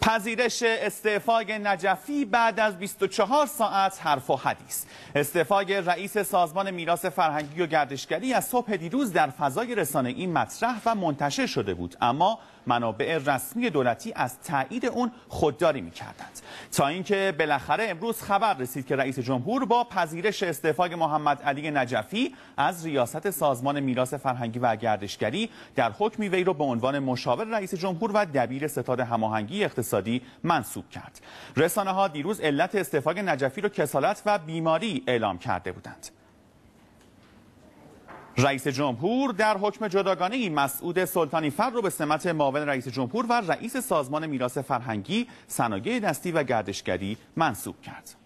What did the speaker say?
پذیرش استعفای نجفی بعد از 24 ساعت حرف و حدیث استعفای رئیس سازمان میراث فرهنگی و گردشگری از صبح دیروز در فضای رسانه این مطرح و منتشر شده بود اما منابع رسمی دولتی از تایید اون خودداری میکردند تا اینکه بالاخره امروز خبر رسید که رئیس جمهور با پذیرش استعفای محمد علی نجفی از ریاست سازمان میراث فرهنگی و گردشگری در حکمی وی را به عنوان مشاور رئیس جمهور و دبیر ستاد هماهنگی اقتصادی منصوب کرد رسانه ها دیروز علت استفاق نجفی رو کسالت و بیماری اعلام کرده بودند رئیس جمهور در حکم جداگانه مسعود سلطانی فر رو به سمت معاون رئیس جمهور و رئیس سازمان میراث فرهنگی، صنایع دستی و گردشگری منصوب کرد.